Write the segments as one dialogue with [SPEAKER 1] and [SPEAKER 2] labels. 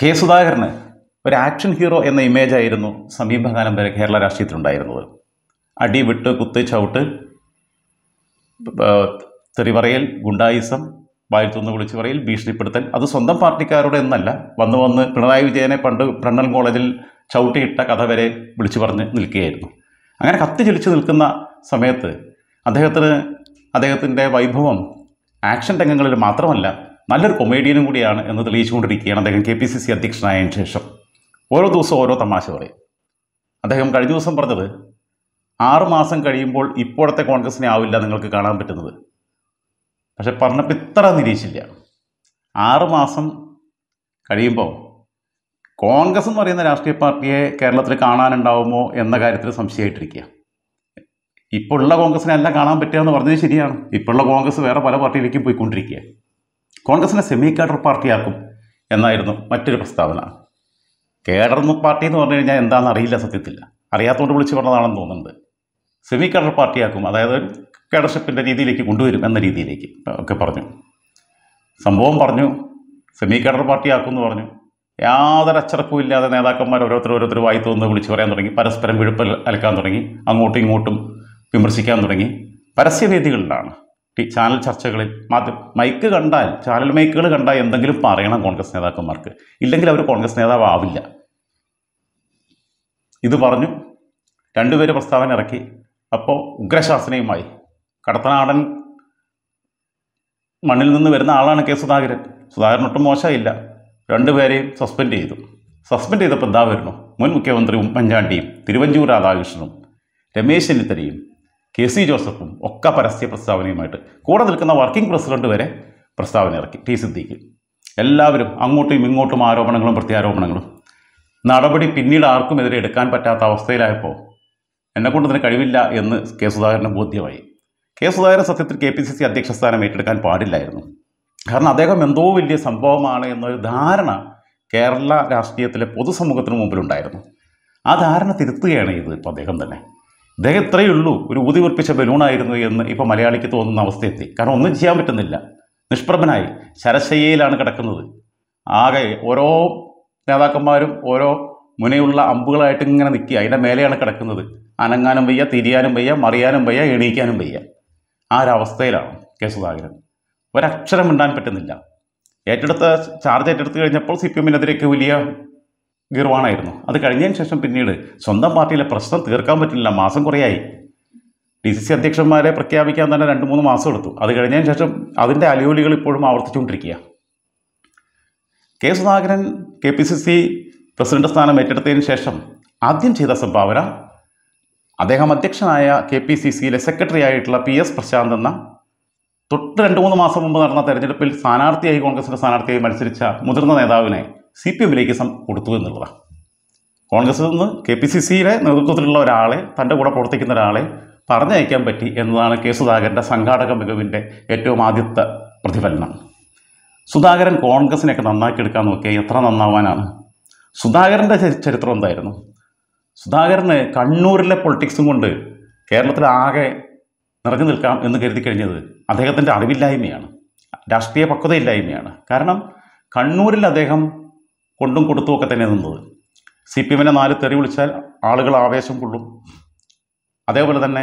[SPEAKER 1] K സുധാകരന് ഒരു action hero എന്ന image ആയിരുന്നു സമീപകാലം വരെ കേരള രാഷ്ട്രീയത്തിലുണ്ടായിരുന്നത് അടി വിട്ട് കുത്ത് ചവിട്ട് തെറിപറയൽ ഗുണ്ടായിസം വായിത്തുനിന്ന് വിളിച്ചു പറയൽ ഭീഷണിപ്പെടുത്തൽ അത് സ്വന്തം പാർട്ടിക്കാരുടെ എന്നല്ല വന്ന് വന്ന് പിണറായി വിജയനെ പണ്ട് ബ്രണ്ണൻ കോളേജിൽ ചവിട്ടിയിട്ട കഥ വരെ വിളിച്ചു പറഞ്ഞ് നിൽക്കുകയായിരുന്നു അങ്ങനെ കത്തി ചലിച്ചു നിൽക്കുന്ന സമയത്ത് അദ്ദേഹത്തിന് അദ്ദേഹത്തിൻ്റെ വൈഭവം ആക്ഷൻ രംഗങ്ങളിൽ മാത്രമല്ല നല്ലൊരു കൊമേഡിയനും കൂടിയാണ് എന്ന് തെളിയിച്ചുകൊണ്ടിരിക്കുകയാണ് അദ്ദേഹം കെ പി സി സി അധ്യക്ഷനായതിനു ശേഷം ഓരോ ദിവസവും ഓരോ തമാശ പറയും അദ്ദേഹം കഴിഞ്ഞ ദിവസം പറഞ്ഞത് ആറ് മാസം കഴിയുമ്പോൾ ഇപ്പോഴത്തെ കോൺഗ്രസിനെ ആവില്ല നിങ്ങൾക്ക് കാണാൻ പറ്റുന്നത് പക്ഷെ പറഞ്ഞപ്പോൾ ഇത്ര നിരീക്ഷില്ല ആറ് മാസം കഴിയുമ്പോൾ കോൺഗ്രസ് എന്ന് പറയുന്ന രാഷ്ട്രീയ പാർട്ടിയെ കേരളത്തിൽ കാണാനുണ്ടാവുമോ എന്ന കാര്യത്തിൽ സംശയമായിട്ടിരിക്കുക ഇപ്പോഴുള്ള കോൺഗ്രസിനെ എല്ലാം കാണാൻ പറ്റുക എന്ന് പറഞ്ഞത് ശരിയാണ് ഇപ്പോഴുള്ള കോൺഗ്രസ് വേറെ പല പാർട്ടിയിലേക്കും പോയിക്കൊണ്ടിരിക്കുക കോൺഗ്രസിനെ സെമി കേഡർ പാർട്ടിയാക്കും എന്നായിരുന്നു മറ്റൊരു പ്രസ്താവന കേഡർ പാർട്ടി എന്ന് പറഞ്ഞു കഴിഞ്ഞാൽ എന്താണെന്ന് അറിയില്ല സത്യത്തിൽ അറിയാത്തതുകൊണ്ട് വിളിച്ചു പറഞ്ഞതാണെന്ന് തോന്നുന്നുണ്ട് സെമി കേഡർ പാർട്ടിയാക്കും അതായത് ഒരു കേഡർഷിപ്പിൻ്റെ രീതിയിലേക്ക് കൊണ്ടുവരും എന്ന രീതിയിലേക്ക് ഒക്കെ പറഞ്ഞു സംഭവം പറഞ്ഞു സെമി കേഡർ പാർട്ടിയാക്കും എന്ന് പറഞ്ഞു യാതൊരു അച്ചടക്കവും ഇല്ലാതെ നേതാക്കന്മാർ ഓരോരുത്തർ ഓരോരുത്തർ വായി തോന്നുന്നത് വിളിച്ചു പറയാൻ തുടങ്ങി പരസ്പരം വിഴുപ്പ് അലക്കാൻ തുടങ്ങി അങ്ങോട്ടും ഇങ്ങോട്ടും വിമർശിക്കാൻ തുടങ്ങി പരസ്യ രീതികളിലാണ് ചാനൽ ചർച്ചകളിൽ മാത്രം മൈക്ക് കണ്ടാൽ ചാനൽ മൈക്കുകൾ കണ്ടാൽ എന്തെങ്കിലും പറയണം കോൺഗ്രസ് നേതാക്കന്മാർക്ക് ഇല്ലെങ്കിൽ അവർ കോൺഗ്രസ് നേതാവ് ആവില്ല ഇത് പറഞ്ഞു രണ്ടുപേര് പ്രസ്താവന ഇറക്കി അപ്പോൾ ഉഗ്രശാസനയുമായി കടത്തനാടൻ മണ്ണിൽ നിന്ന് വരുന്ന ആളാണ് കെ സുധാകരൻ സുധാകരൻ ഒട്ടും മോശമില്ല രണ്ടുപേരെയും സസ്പെൻഡ് ചെയ്തു സസ്പെൻഡ് ചെയ്തപ്പോൾ എന്താ വരുന്നു മുൻ മുഖ്യമന്ത്രി ഉമ്മൻചാണ്ടിയും തിരുവഞ്ചൂർ രാധാകൃഷ്ണനും രമേശ് ചെന്നിത്തലയും കെ സി ജോസഫും ഒക്കെ പരസ്യ പ്രസ്താവനയുമായിട്ട് കൂടെ നിൽക്കുന്ന വർക്കിംഗ് പ്രസിഡന്റ് വരെ പ്രസ്താവന ഇറക്കി ടി സിദ്ദീഖ് എല്ലാവരും അങ്ങോട്ടും ഇങ്ങോട്ടും ആരോപണങ്ങളും പ്രത്യാരോപണങ്ങളും നടപടി പിന്നീട് എതിരെ എടുക്കാൻ പറ്റാത്ത അവസ്ഥയിലായപ്പോൾ എന്നെക്കൊണ്ട് തന്നെ കഴിവില്ല എന്ന് കെ സുധാകരന് ബോധ്യമായി കെ സുധാകരൻ സത്യത്തിൽ കെ പി സി സി അധ്യക്ഷ സ്ഥാനം ഏറ്റെടുക്കാൻ പാടില്ലായിരുന്നു കാരണം അദ്ദേഹം എന്തോ വലിയ സംഭവമാണ് എന്നൊരു ധാരണ കേരള രാഷ്ട്രീയത്തിലെ പൊതുസമൂഹത്തിന് മുമ്പിലുണ്ടായിരുന്നു ആ ധാരണ തിരുത്തുകയാണ് ഇത് ഇപ്പോൾ അദ്ദേഹം തന്നെ അദ്ദേഹം ഇത്രയേ ഉള്ളൂ ഒരു ഊതിവർപ്പിച്ച ബലൂണായിരുന്നു എന്ന് ഇപ്പോൾ മലയാളിക്ക് തോന്നുന്ന അവസ്ഥയെത്തി കാരണം ഒന്നും ചെയ്യാൻ പറ്റുന്നില്ല നിഷ്പ്രഭനായി ശരശയ്യയിലാണ് കിടക്കുന്നത് ആകെ ഓരോ നേതാക്കന്മാരും ഓരോ മുനയുള്ള അമ്പുകളായിട്ട് ഇങ്ങനെ നിൽക്കുക അതിൻ്റെ മേലെയാണ് കിടക്കുന്നത് അനങ്ങാനും വയ്യ തിരിയാനും വയ്യ മറിയാനും വയ്യ എണീക്കാനും വയ്യ ആ ഒരവസ്ഥയിലാണ് കെ സുധാകരൻ ഒരക്ഷരം ഉണ്ടാൻ പറ്റുന്നില്ല ഏറ്റെടുത്ത ചാർജ് ഏറ്റെടുത്ത് കഴിഞ്ഞപ്പോൾ സി പി എമ്മിനെതിരെയൊക്കെ വലിയ ഗീർവാണായിരുന്നു അത് കഴിഞ്ഞതിന് ശേഷം പിന്നീട് സ്വന്തം പാർട്ടിയിലെ പ്രശ്നം തീർക്കാൻ പറ്റില്ല മാസം കുറേയായി ഡി സി സി അധ്യക്ഷന്മാരെ പ്രഖ്യാപിക്കാൻ തന്നെ രണ്ട് മൂന്ന് മാസം എടുത്തു അത് കഴിഞ്ഞതിന് ശേഷം അതിൻ്റെ അലയോലികൾ ഇപ്പോഴും ആവർത്തിച്ചുകൊണ്ടിരിക്കുക K Sudhakaran K P C C president സ്ഥാനം ഏറ്റെടുത്തതിന് ശേഷം ആദ്യം ചെയ്ത സംഭാവന അദ്ദേഹം അധ്യക്ഷനായ കെ പി സി സിയിലെ സെക്രട്ടറി ആയിട്ടുള്ള പി എസ് പ്രശാന്ത് എന്ന തൊട്ട് രണ്ട് മൂന്ന് മാസം മുമ്പ് നടന്ന തെരഞ്ഞെടുപ്പിൽ സ്ഥാനാർത്ഥിയായി കോൺഗ്രസിൻ്റെ സ്ഥാനാർത്ഥിയായി മത്സരിച്ച മുതിർന്ന നേതാവിനെ സി പി എമ്മിലേക്ക് കൊടുത്തു എന്നുള്ളതാണ് കോൺഗ്രസ് നിന്ന് കെ പി സി സിയിലെ നേതൃത്വത്തിലുള്ള ഒരാളെ തൻ്റെ കൂടെ പ്രവർത്തിക്കുന്ന ഒരാളെ പറഞ്ഞയക്കാൻ പറ്റി എന്നതാണ് കെ സുധാകരൻ്റെ സംഘാടക മികവിൻ്റെ ഏറ്റവും ആദ്യത്തെ പ്രതിഫലനം സുധാകരൻ കോൺഗ്രസിനെയൊക്കെ നന്നാക്കി എടുക്കാൻ നോക്കിയാൽ എത്ര നന്നാവാനാണ് സുധാകരൻ്റെ ചരിത്രം എന്തായിരുന്നു സുധാകരന് കണ്ണൂരിലെ പൊളിറ്റിക്സും കൊണ്ട് കേരളത്തിലാകെ നിറഞ്ഞു നിൽക്കാം എന്ന് കരുതി കഴിഞ്ഞത് അദ്ദേഹത്തിൻ്റെ അറിവില്ലായ്മയാണ് രാഷ്ട്രീയ പക്വതയില്ലായ്മയാണ് കാരണം കണ്ണൂരിൽ അദ്ദേഹം കൊണ്ടും കൊടുത്തുമൊക്കെ തന്നെ നിന്നത് സി പി എമ്മിനെ നാല് തെറി വിളിച്ചാൽ ആളുകൾ ആവേശം കൊള്ളും അതേപോലെ തന്നെ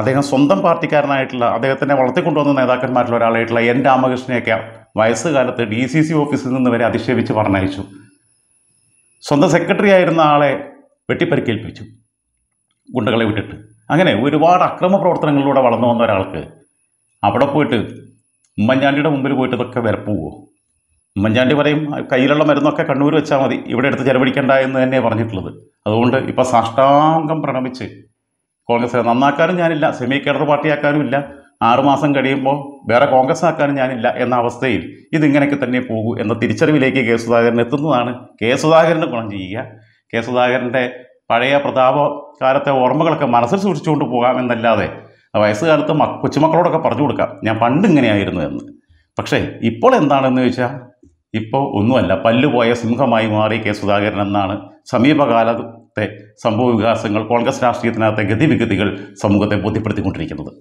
[SPEAKER 1] അദ്ദേഹം സ്വന്തം പാർട്ടിക്കാരനായിട്ടുള്ള അദ്ദേഹത്തിനെ വളർത്തിക്കൊണ്ടുവന്ന നേതാക്കന്മാരിൽ ഒരാളായിട്ടുള്ള എൻ രാമകൃഷ്ണയൊക്കെ വയസ്സുകാലത്ത് ഡി സി സി ഓഫീസിൽ നിന്ന് വരെ അധിക്ഷേപിച്ച് പറഞ്ഞയച്ചു സ്വന്തം സെക്രട്ടറി ആയിരുന്ന ആളെ വെട്ടിപ്പരിക്കേൽപ്പിച്ചു ഗുണ്ടകളെ വിട്ടിട്ട് അങ്ങനെ ഒരുപാട് അക്രമ പ്രവർത്തനങ്ങളിലൂടെ വളർന്നു വന്ന ഒരാൾക്ക് അവിടെ പോയിട്ട് ഉമ്മൻചാണ്ടിയുടെ മുമ്പിൽ പോയിട്ട് ഇതൊക്കെ വിരപ്പുവോ ഉമ്മൻചാണ്ടി പറയും കയ്യിലുള്ള മരുന്നൊക്കെ കണ്ണൂർ വെച്ചാൽ മതി ഇവിടെ എടുത്ത് ചെലവഴിക്കേണ്ട എന്ന് തന്നെ പറഞ്ഞിട്ടുള്ളത് അതുകൊണ്ട് ഇപ്പോൾ സാഷ്ടാംഗം പ്രണമിച്ച് കോൺഗ്രസ് നന്നാക്കാനും ഞാനില്ല സെമി കേഡർ പാർട്ടിയാക്കാനും ഇല്ല ആറുമാസം കഴിയുമ്പോൾ വേറെ കോൺഗ്രസ് ആക്കാനും ഞാനില്ല എന്ന അവസ്ഥയിൽ ഇതിങ്ങനെയൊക്കെ തന്നെ പോകൂ എന്ന തിരിച്ചറിവിലേക്ക് കെ സുധാകരൻ എത്തുന്നതാണ് കെ സുധാകരന് ഗുണം ചെയ്യുക കെ സുധാകരൻ്റെ പഴയ കാലത്തെ ഓർമ്മകളൊക്കെ മനസ്സിൽ സൂക്ഷിച്ചുകൊണ്ട് പോകാം എന്നല്ലാതെ വയസ്സുകാലത്ത് മ കൊച്ചുമക്കളോടൊക്കെ പറഞ്ഞു കൊടുക്കാം ഞാൻ പണ്ട് ഇങ്ങനെയായിരുന്നു എന്ന് പക്ഷേ ഇപ്പോൾ എന്താണെന്ന് ചോദിച്ചാൽ ഇപ്പോൾ ഒന്നുമല്ല പല്ലുപോയ സിംഹമായി മാറി കെ സുധാകരൻ എന്നാണ് സമീപകാലത്തെ സംഭവ വികാസങ്ങൾ കോൺഗ്രസ് രാഷ്ട്രീയത്തിനകത്തെ ഗതിവിഗതികൾ സമൂഹത്തെ ബോധ്യപ്പെടുത്തിക്കൊണ്ടിരിക്കുന്നത്